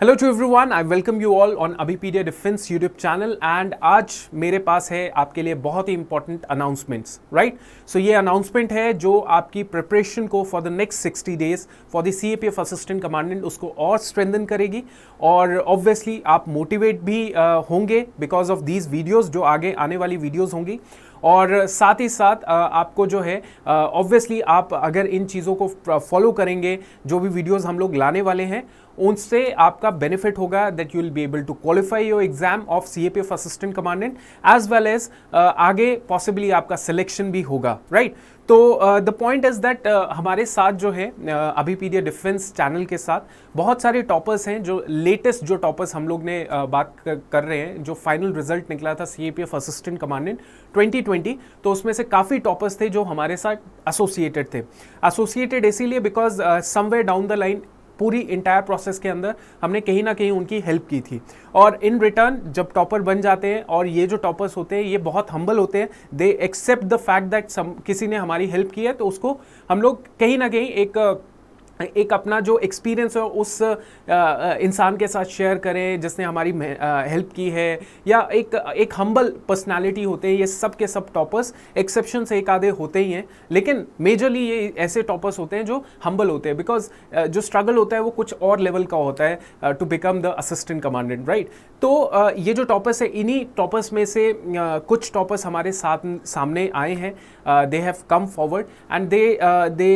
Hello to every one I welcome you all on Abhipedia defence YouTube channel and आज मेरे पास है आपके लिए बहुत ही इंपॉर्टेंट अनाउंसमेंट्स राइट सो ये अनाउंसमेंट है जो आपकी प्रिपरेशन को for the next sixty days for the C A P F assistant commandant उसको और स्ट्रेंथन करेगी और ऑब्वियसली आप मोटिवेट भी uh, होंगे बिकॉज ऑफ दीज वीडियोज़ जो आगे आने वाली वीडियोज़ होंगी और साथ ही साथ uh, आपको जो है ऑब्वियसली uh, आप अगर इन चीज़ों को फॉलो uh, करेंगे जो भी वीडियोस हम लोग लाने वाले हैं उनसे आपका बेनिफिट होगा that you will be able to qualify your exam of C A P F assistant commandant as well as आगे पॉसिबली आपका सिलेक्शन भी होगा राइट right? तो द पॉइंट इज़ दैट हमारे साथ जो है uh, अभी पीडिया डिफेंस चैनल के साथ बहुत सारे टॉपर्स हैं जो लेटेस्ट जो टॉपर्स हम लोग ने uh, बात कर, कर रहे हैं जो फाइनल रिजल्ट निकला था C A P F assistant commandant 2020 तो उसमें से काफ़ी टॉपर्स थे जो हमारे साथ एसोसिएटेड थे एसोसिएटेड इसीलिए because somewhere down the line पूरी इंटायर प्रोसेस के अंदर हमने कहीं ना कहीं उनकी हेल्प की थी और इन रिटर्न जब टॉपर बन जाते हैं और ये जो टॉपर्स होते हैं ये बहुत हम्बल होते हैं they accept the fact that किसी ने हमारी हेल्प की है तो उसको हम लोग कहीं ना कहीं एक एक अपना जो एक्सपीरियंस है उस इंसान के साथ शेयर करें जिसने हमारी हेल्प की है या एक एक हम्बल पर्सनालिटी होते हैं ये सब के सब टॉपर्स एक्सेप्शन से एक आधे होते ही हैं लेकिन मेजरली ये ऐसे टॉपर्स होते हैं जो हम्बल होते हैं बिकॉज जो स्ट्रगल होता है वो कुछ और लेवल का होता है to become the assistant commandant right तो ये जो टॉपर्स है इन्हीं टॉपर्स में से कुछ टॉपर्स हमारे साथ सामने आए हैं they have come forward and they they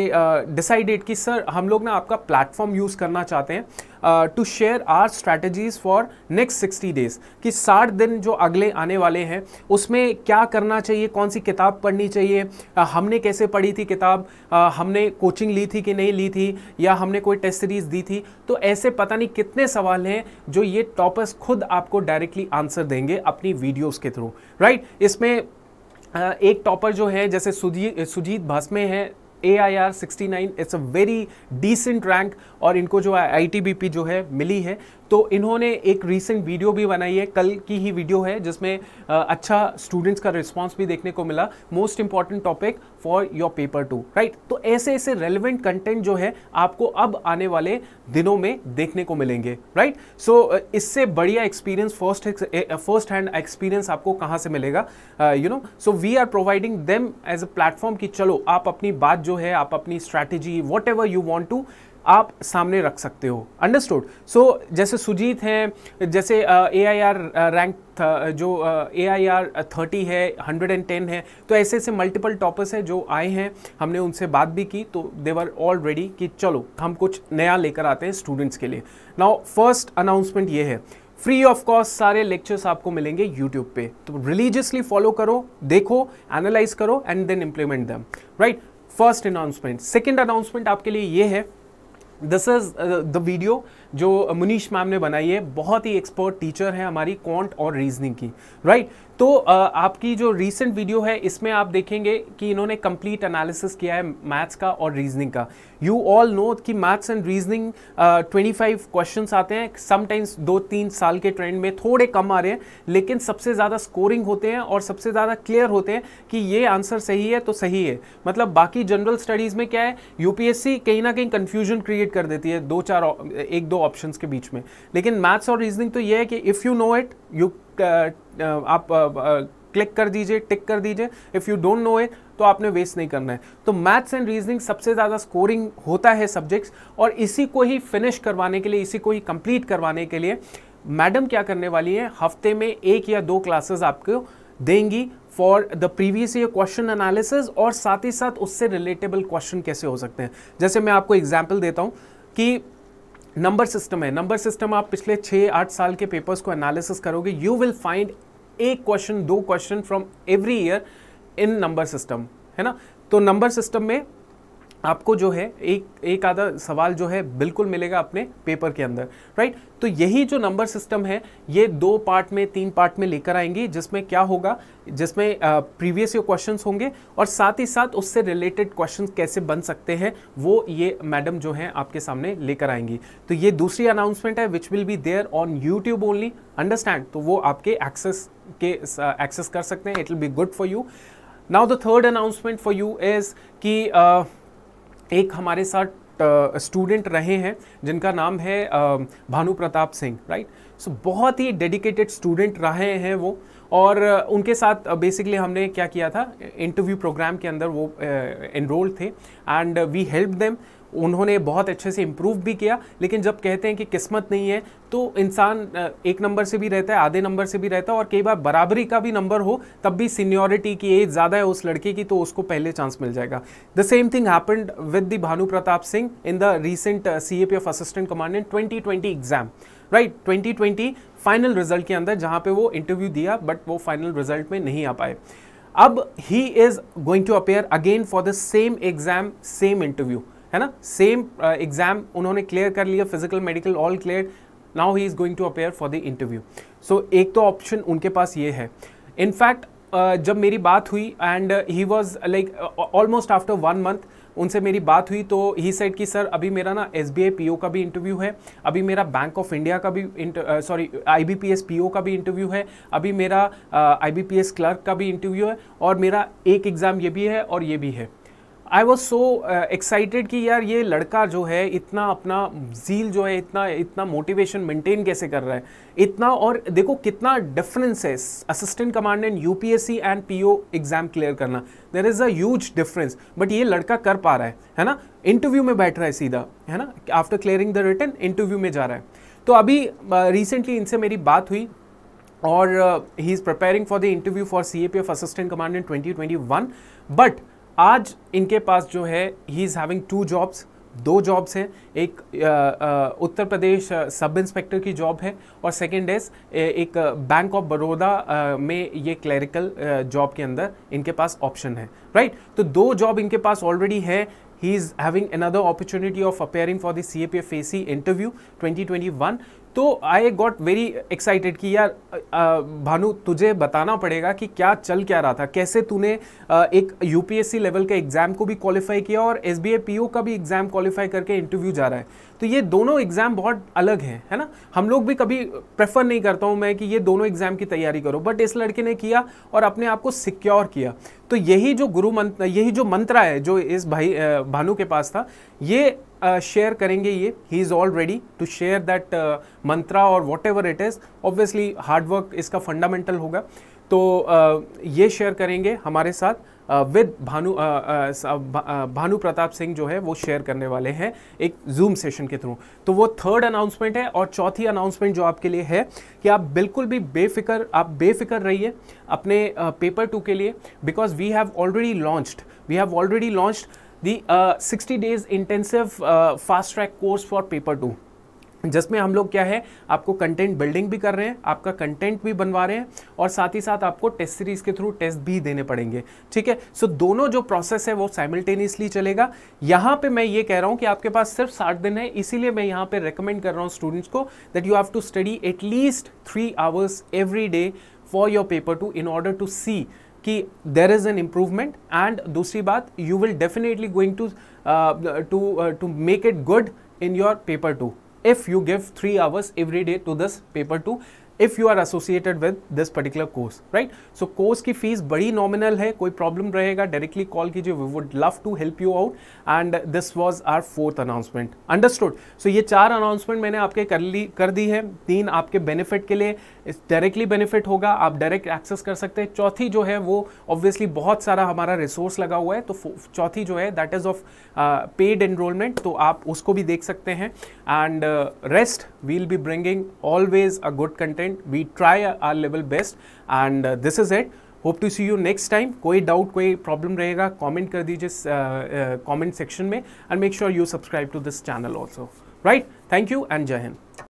decided कि सर हम लोग ना आपका प्लेटफॉर्म यूज़ करना चाहते हैं to share our strategies for next sixty days कि साठ दिन जो अगले आने वाले हैं उसमें क्या करना चाहिए कौन सी किताब पढ़नी चाहिए uh, हमने कैसे पढ़ी थी किताब uh, हमने कोचिंग ली थी कि नहीं ली थी या हमने कोई टेस्ट सीरीज़ दी थी तो ऐसे पता नहीं कितने सवाल हैं जो ये टॉपर्स खुद आपको डायरेक्टली आंसर देंगे अपनी वीडियोज़ के थ्रू राइट right? इसमें uh, एक टॉपर जो है जैसे सुजीत सुजीत भासमे हैं A I R sixty nine it's a very decent rank और इनको जो है आई टी बी पी जो है मिली है तो इन्होंने एक रिसेंट वीडियो भी बनाई है कल की ही वीडियो है जिसमें अच्छा स्टूडेंट्स का रिस्पॉन्स भी देखने को मिला most important topic for your paper two right तो ऐसे ऐसे रेलिवेंट कंटेंट जो है आपको अब आने वाले दिनों में देखने को मिलेंगे राइट सो so, इससे बढ़िया experience first first hand experience आपको कहाँ से मिलेगा you know so we are providing them as a platform कि चलो आप अपनी बात जो है आप अपनी strategy whatever you want to आप सामने रख सकते हो अंडरस्टूड सो so, जैसे सुजीत हैं जैसे ए आई आर रैंक जो ए आई आर थर्टी है हंड्रेड एंड टेन है तो ऐसे ऐसे मल्टीपल टॉपर्स हैं जो आए हैं हमने उनसे बात भी की तो देवर ऑल रेडी कि चलो हम कुछ नया लेकर आते हैं स्टूडेंट्स के लिए नाउ फर्स्ट अनाउंसमेंट ये है फ्री ऑफ कॉस्ट सारे लेक्चर्स आपको मिलेंगे यूट्यूब पे तो रिलीजियसली फॉलो करो देखो एनालाइज करो and then implement them right first announcement second announcement आपके लिए ये है दिस इज़ द वीडियो जो मुनीश मैम ने बनाई है बहुत ही एक्सपर्ट टीचर है हमारी क्वांट और रीजनिंग की राइट right? तो आपकी जो रीसेंट वीडियो है इसमें आप देखेंगे कि इन्होंने कंप्लीट एनालिसिस किया है मैथ्स का और रीजनिंग का यू ऑल नो कि मैथ्स एंड रीजनिंग 25 क्वेश्चंस आते हैं समटाइम्स दो तीन साल के ट्रेंड में थोड़े कम आ रहे हैं लेकिन सबसे ज़्यादा स्कोरिंग होते हैं और सबसे ज़्यादा क्लियर होते हैं कि ये आंसर सही है तो सही है मतलब बाकी जनरल स्टडीज़ में क्या है यूपीएससी कहीं ना कहीं कन्फ्यूजन क्रिएट कर देती है दो चार एक दो ऑप्शन के बीच में लेकिन मैथ्स और रीजनिंग तो ये है कि if you know it you आप क्लिक कर दीजिए टिक कर दीजिए if you don't know it तो आपने वेस्ट नहीं करना है तो मैथ्स एंड रीजनिंग सबसे ज़्यादा स्कोरिंग होता है सब्जेक्ट्स और इसी को ही फिनिश करवाने के लिए इसी को ही कंप्लीट करवाने के लिए मैडम क्या करने वाली है हफ्ते में एक या दो क्लासेस आपको देंगी for the previous year question analysis और साथ ही साथ उससे रिलेटेबल क्वेश्चन कैसे हो सकते हैं जैसे मैं आपको एग्जाम्पल देता हूँ कि नंबर सिस्टम है नंबर सिस्टम आप पिछले छः आठ साल के पेपर्स को एनालिसिस करोगे यू विल फाइंड एक क्वेश्चन दो question from every year in number system है ना तो नंबर सिस्टम में आपको जो है एक एक आधा सवाल जो है बिल्कुल मिलेगा अपने पेपर के अंदर राइट तो यही जो नंबर सिस्टम है ये दो पार्ट में तीन पार्ट में लेकर आएंगी जिसमें क्या होगा जिसमें प्रीवियस ये क्वेश्चन होंगे और साथ ही साथ उससे रिलेटेड क्वेश्चन कैसे बन सकते हैं वो ये मैडम जो है आपके सामने लेकर आएंगी तो ये दूसरी अनाउंसमेंट है which will be there on YouTube only understand तो वो आपके एक्सेस के एक्सेस कर सकते हैं it will be good for you now the third announcement for you is कि uh, एक हमारे साथ स्टूडेंट रहे हैं जिनका नाम है भानु प्रताप सिंह राइट सो बहुत ही डेडिकेटेड स्टूडेंट रहे हैं वो और उनके साथ बेसिकली हमने क्या किया था इंटरव्यू प्रोग्राम के अंदर वो एनरोल्ड थे एंड वी हेल्प देम उन्होंने बहुत अच्छे से इम्प्रूव भी किया लेकिन जब कहते हैं कि किस्मत नहीं है तो इंसान एक नंबर से भी रहता है आधे नंबर से भी रहता है और कई बार बराबरी का भी नंबर हो तब भी सीनियोरिटी की एज ज़्यादा है उस लड़के की तो उसको पहले चांस मिल जाएगा the same thing happened with the Bhanu Pratap Singh in the recent C A P F assistant commandant twenty twenty exam right twenty twenty final result के अंदर जहाँ पे वो इंटरव्यू दिया बट वो फाइनल रिजल्ट में नहीं आ पाए अब he is going to appear again for the same exam same interview है ना सेम एग्जाम uh, उन्होंने क्लियर कर लिया physical medical all clear now he is going to appear for the interview so एक तो ऑप्शन उनके पास ये है इनफैक्ट uh, जब मेरी बात हुई and he was like almost after one month उनसे मेरी बात हुई तो ही सेट कि सर अभी मेरा ना एस बी का भी इंटरव्यू है अभी मेरा बैंक ऑफ इंडिया का भी सॉरी आई बी पी का भी इंटरव्यू है अभी मेरा आई बी क्लर्क का भी इंटरव्यू है और मेरा एक एग्ज़ाम ये भी है और ये भी है आई वॉज सो एक्साइटेड कि यार ये लड़का जो है इतना अपना झील जो है इतना इतना मोटिवेशन मेंटेन कैसे कर रहा है इतना और देखो कितना डिफरेंस है assistant commandant U P S C and P O exam clear करना there is a huge difference but ये लड़का कर पा रहा है है ना इंटरव्यू में बैठ रहा है सीधा है ना after clearing the written interview में जा रहा है तो अभी रिसेंटली uh, इनसे मेरी बात हुई और he is preparing for the interview for C A P F assistant commandant twenty twenty one but आज इनके पास जो है he is having two jobs दो जॉब्स हैं एक आ, आ, उत्तर प्रदेश सब इंस्पेक्टर की जॉब है और सेकेंड इज एक बैंक ऑफ बड़ौदा में ये क्लरिकल जॉब के अंदर इनके पास ऑप्शन है राइट right? तो दो जॉब इनके पास ऑलरेडी है he is having another opportunity of appearing for the CAPF AC interview 2021 तो आई गॉट वेरी एक्साइटेड कि यार भानु तुझे बताना पड़ेगा कि क्या चल क्या रहा था कैसे तूने एक यूपीएससी लेवल के एग्ज़ाम को भी क्वालिफाई किया और एस बी का भी एग्ज़ाम क्वालिफाई करके इंटरव्यू जा रहा है तो ये दोनों एग्ज़ाम बहुत अलग हैं है ना हम लोग भी कभी प्रेफर नहीं करता हूँ मैं कि ये दोनों एग्ज़ाम की तैयारी करो बट इस लड़के ने किया और अपने आप को सिक्योर किया तो यही जो गुरु मंत्र यही जो मंत्रा है जो इस भाई भानु के पास था ये शेयर करेंगे ये he is all ready to share that mantra और whatever it is obviously hard work इसका फंडामेंटल होगा तो ये शेयर करेंगे हमारे साथ विद भानु भानु प्रताप सिंह जो है वो शेयर करने वाले हैं एक जूम सेशन के थ्रू तो वो थर्ड अनाउंसमेंट है और चौथी अनाउंसमेंट जो आपके लिए है कि आप बिल्कुल भी बेफिक्र आप बेफिक्र रहिए अपने पेपर टू के लिए because we have already launched we have already launched the sixty days intensive fast track course for paper two जिसमें हम लोग क्या है आपको कंटेंट बिल्डिंग भी कर रहे हैं आपका कंटेंट भी बनवा रहे हैं और साथ ही साथ आपको टेस्ट सीरीज के थ्रू टेस्ट भी देने पड़ेंगे ठीक है सो दोनों जो प्रोसेस है वो साइमल्टेनियसली चलेगा यहाँ पे मैं ये कह रहा हूँ कि आपके पास सिर्फ साठ दिन है इसीलिए मैं यहाँ पे रिकमेंड कर रहा हूँ स्टूडेंट्स को that you have to study at least three hours every day for your paper two in order to see कि there is an improvement and दूसरी बात you will definitely going to to to make it good in your paper two if you give 3 hours every day to this paper 2 if you are associated with this particular course right so course की fees बड़ी nominal है कोई problem रहेगा directly call कीजिए we would love to help you out and this was our fourth announcement understood so ये चार announcement मैंने आपके कर ली कर दी है तीन आपके बेनिफिट के लिए डायरेक्टली बेनिफिट होगा आप डायरेक्ट एक्सेस कर सकते हैं चौथी जो है वो ऑब्वियसली बहुत सारा हमारा रिसोर्स लगा हुआ है तो चौथी जो है that is of paid enrolment तो आप उसको भी देख सकते हैं and rest we'll be bringing always a good content content we try our level best and uh, this is it hope to see you next time कोई doubt कोई problem रहेगा कॉमेंट कर दीजिए कॉमेंट सेक्शन में and make sure you subscribe to this channel also right thank you and जय हिंद